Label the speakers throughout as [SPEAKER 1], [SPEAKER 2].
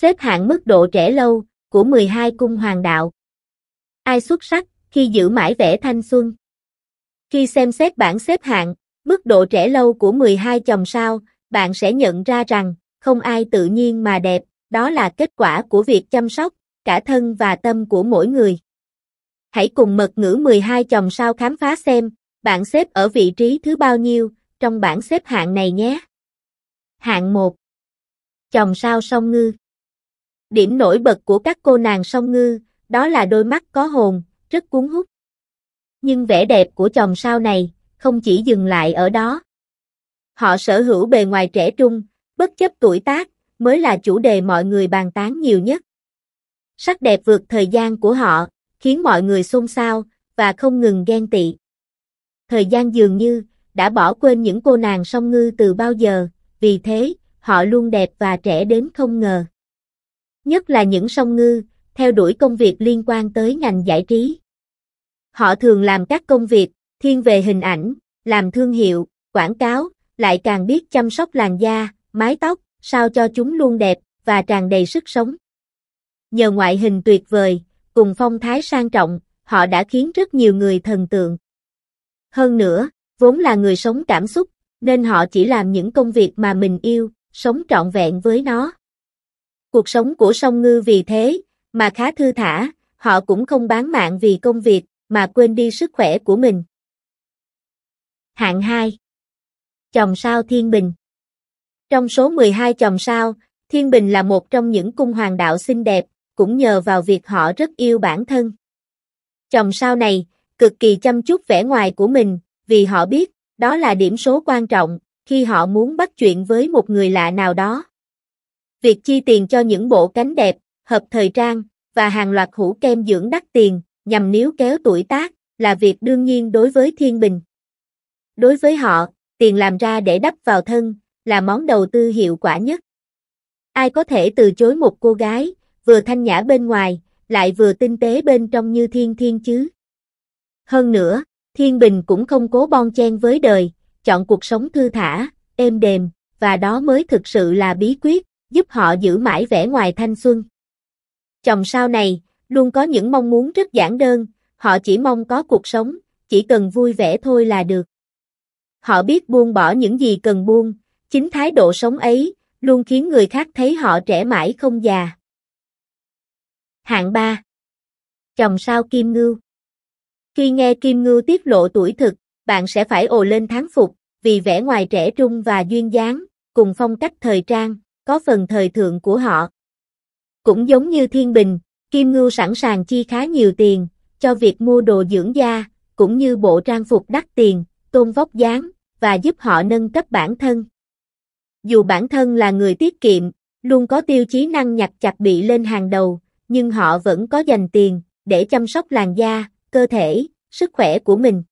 [SPEAKER 1] xếp hạng mức độ trẻ lâu của 12 cung hoàng đạo. Ai xuất sắc khi giữ mãi vẻ thanh xuân? Khi xem xét bảng xếp hạng, mức độ trẻ lâu của 12 chòm sao, bạn sẽ nhận ra rằng không ai tự nhiên mà đẹp, đó là kết quả của việc chăm sóc cả thân và tâm của mỗi người. Hãy cùng mật ngữ 12 chòm sao khám phá xem bạn xếp ở vị trí thứ bao nhiêu trong bảng xếp hạng này nhé. Hạng 1. Chòm sao song ngư Điểm nổi bật của các cô nàng song ngư, đó là đôi mắt có hồn, rất cuốn hút. Nhưng vẻ đẹp của chồng sao này, không chỉ dừng lại ở đó. Họ sở hữu bề ngoài trẻ trung, bất chấp tuổi tác, mới là chủ đề mọi người bàn tán nhiều nhất. Sắc đẹp vượt thời gian của họ, khiến mọi người xôn xao, và không ngừng ghen tị. Thời gian dường như, đã bỏ quên những cô nàng song ngư từ bao giờ, vì thế, họ luôn đẹp và trẻ đến không ngờ nhất là những song ngư, theo đuổi công việc liên quan tới ngành giải trí. Họ thường làm các công việc, thiên về hình ảnh, làm thương hiệu, quảng cáo, lại càng biết chăm sóc làn da, mái tóc, sao cho chúng luôn đẹp và tràn đầy sức sống. Nhờ ngoại hình tuyệt vời, cùng phong thái sang trọng, họ đã khiến rất nhiều người thần tượng. Hơn nữa, vốn là người sống cảm xúc, nên họ chỉ làm những công việc mà mình yêu, sống trọn vẹn với nó. Cuộc sống của sông ngư vì thế, mà khá thư thả, họ cũng không bán mạng vì công việc, mà quên đi sức khỏe của mình. Hạng 2 chồng sao Thiên Bình Trong số 12 chồng sao, Thiên Bình là một trong những cung hoàng đạo xinh đẹp, cũng nhờ vào việc họ rất yêu bản thân. chồng sao này, cực kỳ chăm chút vẻ ngoài của mình, vì họ biết, đó là điểm số quan trọng, khi họ muốn bắt chuyện với một người lạ nào đó. Việc chi tiền cho những bộ cánh đẹp, hợp thời trang và hàng loạt hũ kem dưỡng đắt tiền nhằm níu kéo tuổi tác là việc đương nhiên đối với Thiên Bình. Đối với họ, tiền làm ra để đắp vào thân là món đầu tư hiệu quả nhất. Ai có thể từ chối một cô gái vừa thanh nhã bên ngoài, lại vừa tinh tế bên trong như Thiên Thiên chứ? Hơn nữa, Thiên Bình cũng không cố bon chen với đời, chọn cuộc sống thư thả, êm đềm, và đó mới thực sự là bí quyết giúp họ giữ mãi vẻ ngoài thanh xuân. Chồng sau này, luôn có những mong muốn rất giản đơn, họ chỉ mong có cuộc sống, chỉ cần vui vẻ thôi là được. Họ biết buông bỏ những gì cần buông, chính thái độ sống ấy, luôn khiến người khác thấy họ trẻ mãi không già. Hạng 3 Chồng sao Kim Ngưu Khi nghe Kim Ngưu tiết lộ tuổi thực, bạn sẽ phải ồ lên thán phục, vì vẻ ngoài trẻ trung và duyên dáng, cùng phong cách thời trang, có phần thời thượng của họ. Cũng giống như Thiên Bình, Kim Ngưu sẵn sàng chi khá nhiều tiền, cho việc mua đồ dưỡng da, cũng như bộ trang phục đắt tiền, tôn vóc dáng, và giúp họ nâng cấp bản thân. Dù bản thân là người tiết kiệm, luôn có tiêu chí năng nhặt chặt bị lên hàng đầu, nhưng họ vẫn có dành tiền, để chăm sóc làn da, cơ thể, sức khỏe của mình.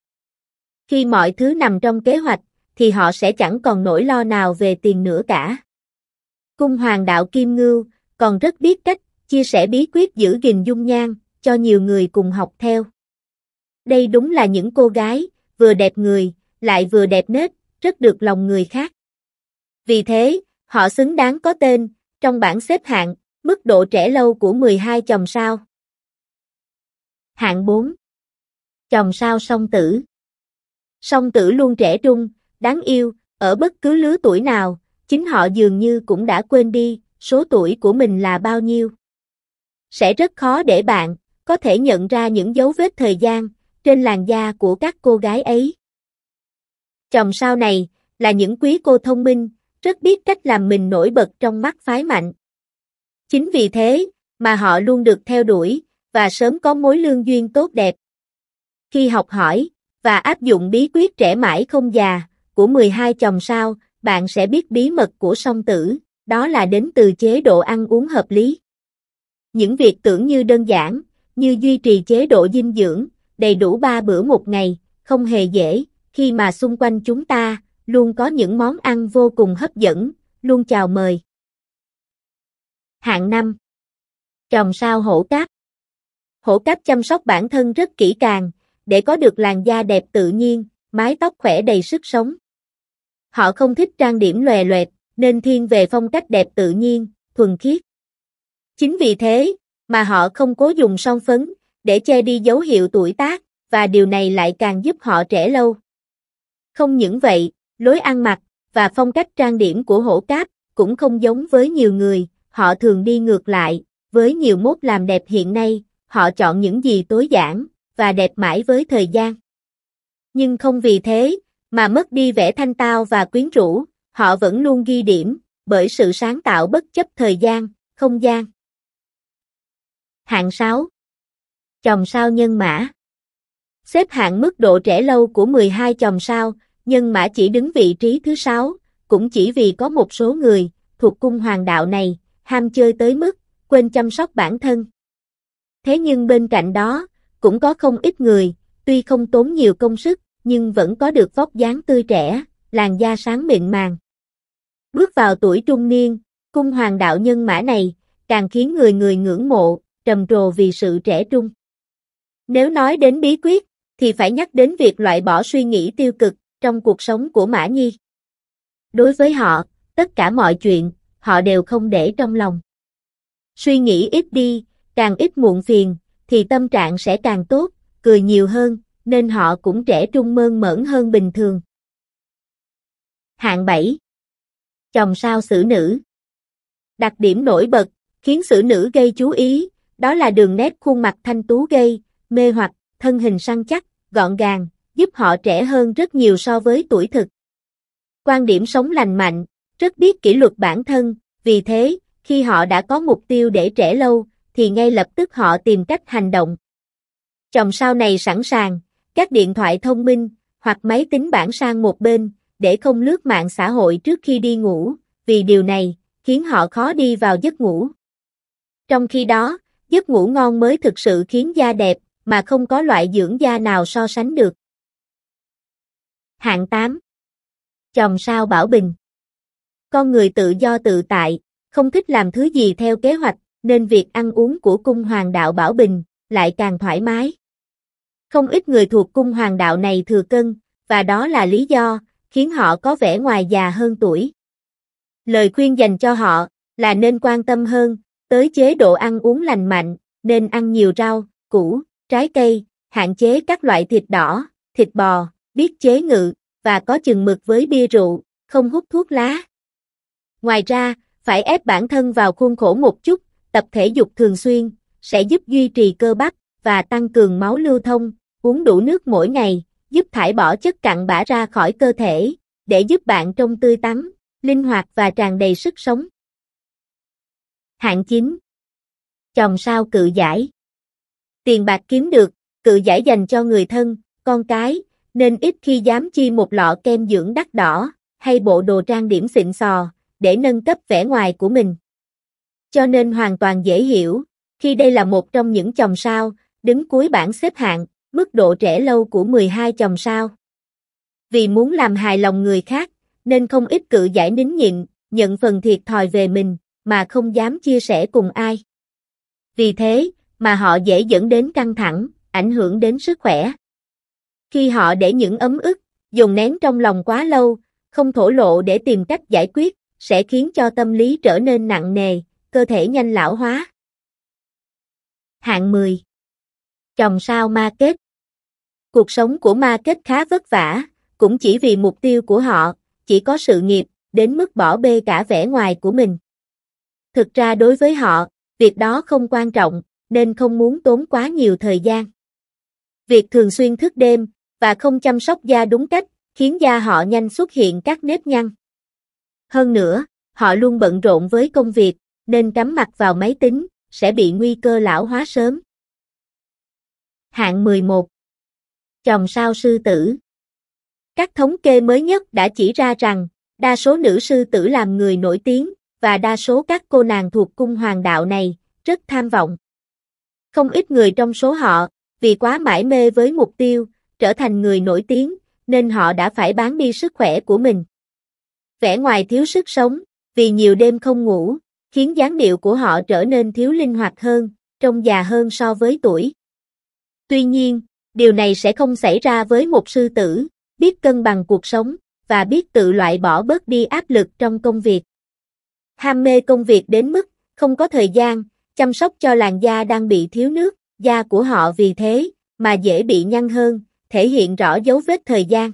[SPEAKER 1] Khi mọi thứ nằm trong kế hoạch, thì họ sẽ chẳng còn nỗi lo nào về tiền nữa cả. Cung hoàng đạo Kim Ngưu, còn rất biết cách, chia sẻ bí quyết giữ gìn dung nhan, cho nhiều người cùng học theo. Đây đúng là những cô gái, vừa đẹp người, lại vừa đẹp nết, rất được lòng người khác. Vì thế, họ xứng đáng có tên, trong bảng xếp hạng, mức độ trẻ lâu của 12 chồng sao. Hạng 4 Chồng sao song tử Song tử luôn trẻ trung, đáng yêu, ở bất cứ lứa tuổi nào, chính họ dường như cũng đã quên đi, số tuổi của mình là bao nhiêu. Sẽ rất khó để bạn, có thể nhận ra những dấu vết thời gian, trên làn da của các cô gái ấy. Chồng sau này, là những quý cô thông minh, rất biết cách làm mình nổi bật trong mắt phái mạnh. Chính vì thế, mà họ luôn được theo đuổi, và sớm có mối lương duyên tốt đẹp. Khi học hỏi, và áp dụng bí quyết trẻ mãi không già, của 12 chồng sao, bạn sẽ biết bí mật của song tử, đó là đến từ chế độ ăn uống hợp lý. Những việc tưởng như đơn giản, như duy trì chế độ dinh dưỡng, đầy đủ ba bữa một ngày, không hề dễ, khi mà xung quanh chúng ta, luôn có những món ăn vô cùng hấp dẫn, luôn chào mời. Hạng 5 Trồng sao hổ cáp Hổ cáp chăm sóc bản thân rất kỹ càng, để có được làn da đẹp tự nhiên, mái tóc khỏe đầy sức sống. Họ không thích trang điểm lòe loẹt, nên thiên về phong cách đẹp tự nhiên, thuần khiết. Chính vì thế, mà họ không cố dùng son phấn để che đi dấu hiệu tuổi tác và điều này lại càng giúp họ trẻ lâu. Không những vậy, lối ăn mặc và phong cách trang điểm của hổ cáp cũng không giống với nhiều người, họ thường đi ngược lại, với nhiều mốt làm đẹp hiện nay, họ chọn những gì tối giản và đẹp mãi với thời gian. Nhưng không vì thế mà mất đi vẻ thanh tao và quyến rũ, họ vẫn luôn ghi điểm, bởi sự sáng tạo bất chấp thời gian, không gian. Hạng 6 Chồng sao nhân mã Xếp hạng mức độ trẻ lâu của 12 chồng sao, nhân mã chỉ đứng vị trí thứ 6, cũng chỉ vì có một số người, thuộc cung hoàng đạo này, ham chơi tới mức, quên chăm sóc bản thân. Thế nhưng bên cạnh đó, cũng có không ít người, tuy không tốn nhiều công sức, nhưng vẫn có được vóc dáng tươi trẻ, làn da sáng mịn màng. Bước vào tuổi trung niên, cung hoàng đạo nhân mã này, càng khiến người người ngưỡng mộ, trầm trồ vì sự trẻ trung. Nếu nói đến bí quyết, thì phải nhắc đến việc loại bỏ suy nghĩ tiêu cực trong cuộc sống của Mã Nhi. Đối với họ, tất cả mọi chuyện, họ đều không để trong lòng. Suy nghĩ ít đi, càng ít muộn phiền, thì tâm trạng sẽ càng tốt, cười nhiều hơn, nên họ cũng trẻ trung mơn mởn hơn bình thường. Hạng 7 Chồng sao xử nữ Đặc điểm nổi bật, khiến xử nữ gây chú ý, đó là đường nét khuôn mặt thanh tú gây, mê hoặc, thân hình săn chắc, gọn gàng, giúp họ trẻ hơn rất nhiều so với tuổi thực. Quan điểm sống lành mạnh, rất biết kỷ luật bản thân, vì thế, khi họ đã có mục tiêu để trẻ lâu, thì ngay lập tức họ tìm cách hành động. Chồng sao này sẵn sàng, các điện thoại thông minh, hoặc máy tính bảng sang một bên, để không lướt mạng xã hội trước khi đi ngủ, vì điều này, khiến họ khó đi vào giấc ngủ. Trong khi đó, giấc ngủ ngon mới thực sự khiến da đẹp, mà không có loại dưỡng da nào so sánh được. Hạng 8 Chồng sao bảo bình Con người tự do tự tại, không thích làm thứ gì theo kế hoạch, nên việc ăn uống của cung hoàng đạo Bảo Bình lại càng thoải mái. Không ít người thuộc cung hoàng đạo này thừa cân, và đó là lý do khiến họ có vẻ ngoài già hơn tuổi. Lời khuyên dành cho họ là nên quan tâm hơn tới chế độ ăn uống lành mạnh, nên ăn nhiều rau, củ, trái cây, hạn chế các loại thịt đỏ, thịt bò, biết chế ngự và có chừng mực với bia rượu, không hút thuốc lá. Ngoài ra, phải ép bản thân vào khuôn khổ một chút, tập thể dục thường xuyên sẽ giúp duy trì cơ bắp và tăng cường máu lưu thông, uống đủ nước mỗi ngày, giúp thải bỏ chất cặn bã ra khỏi cơ thể, để giúp bạn trông tươi tắn, linh hoạt và tràn đầy sức sống. Hạng 9 Chồng sao cự giải Tiền bạc kiếm được, cự giải dành cho người thân, con cái, nên ít khi dám chi một lọ kem dưỡng đắt đỏ, hay bộ đồ trang điểm xịn sò, để nâng cấp vẻ ngoài của mình. Cho nên hoàn toàn dễ hiểu, khi đây là một trong những chồng sao, đứng cuối bảng xếp hạng, mức độ trẻ lâu của 12 chồng sao. Vì muốn làm hài lòng người khác, nên không ít cự giải nín nhịn, nhận phần thiệt thòi về mình, mà không dám chia sẻ cùng ai. Vì thế, mà họ dễ dẫn đến căng thẳng, ảnh hưởng đến sức khỏe. Khi họ để những ấm ức, dùng nén trong lòng quá lâu, không thổ lộ để tìm cách giải quyết, sẽ khiến cho tâm lý trở nên nặng nề, cơ thể nhanh lão hóa. Hạng 10 Chồng sao ma kết Cuộc sống của ma kết khá vất vả, cũng chỉ vì mục tiêu của họ, chỉ có sự nghiệp, đến mức bỏ bê cả vẻ ngoài của mình. Thực ra đối với họ, việc đó không quan trọng, nên không muốn tốn quá nhiều thời gian. Việc thường xuyên thức đêm, và không chăm sóc da đúng cách, khiến da họ nhanh xuất hiện các nếp nhăn. Hơn nữa, họ luôn bận rộn với công việc, nên cắm mặt vào máy tính, sẽ bị nguy cơ lão hóa sớm hạng 11. chồng sao sư tử. Các thống kê mới nhất đã chỉ ra rằng, đa số nữ sư tử làm người nổi tiếng, và đa số các cô nàng thuộc cung hoàng đạo này, rất tham vọng. Không ít người trong số họ, vì quá mãi mê với mục tiêu, trở thành người nổi tiếng, nên họ đã phải bán đi sức khỏe của mình. Vẻ ngoài thiếu sức sống, vì nhiều đêm không ngủ, khiến dáng điệu của họ trở nên thiếu linh hoạt hơn, trông già hơn so với tuổi. Tuy nhiên, điều này sẽ không xảy ra với một sư tử, biết cân bằng cuộc sống, và biết tự loại bỏ bớt đi áp lực trong công việc. Ham mê công việc đến mức, không có thời gian, chăm sóc cho làn da đang bị thiếu nước, da của họ vì thế, mà dễ bị nhăn hơn, thể hiện rõ dấu vết thời gian.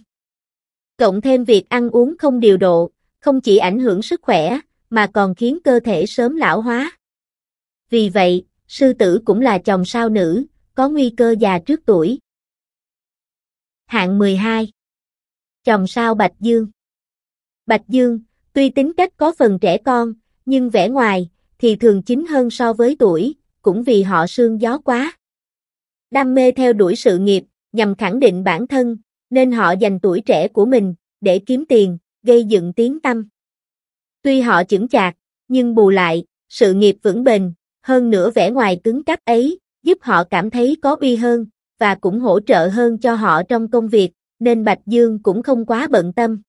[SPEAKER 1] Cộng thêm việc ăn uống không điều độ, không chỉ ảnh hưởng sức khỏe, mà còn khiến cơ thể sớm lão hóa. Vì vậy, sư tử cũng là chồng sao nữ, có nguy cơ già trước tuổi. Hạng 12 Chồng sao Bạch Dương Bạch Dương, tuy tính cách có phần trẻ con, nhưng vẻ ngoài, thì thường chính hơn so với tuổi, cũng vì họ sương gió quá. Đam mê theo đuổi sự nghiệp, nhằm khẳng định bản thân, nên họ dành tuổi trẻ của mình, để kiếm tiền, gây dựng tiếng tâm. Tuy họ chững chạc, nhưng bù lại, sự nghiệp vững bền, hơn nữa vẻ ngoài cứng cáp ấy, giúp họ cảm thấy có uy hơn, và cũng hỗ trợ hơn cho họ trong công việc, nên Bạch Dương cũng không quá bận tâm.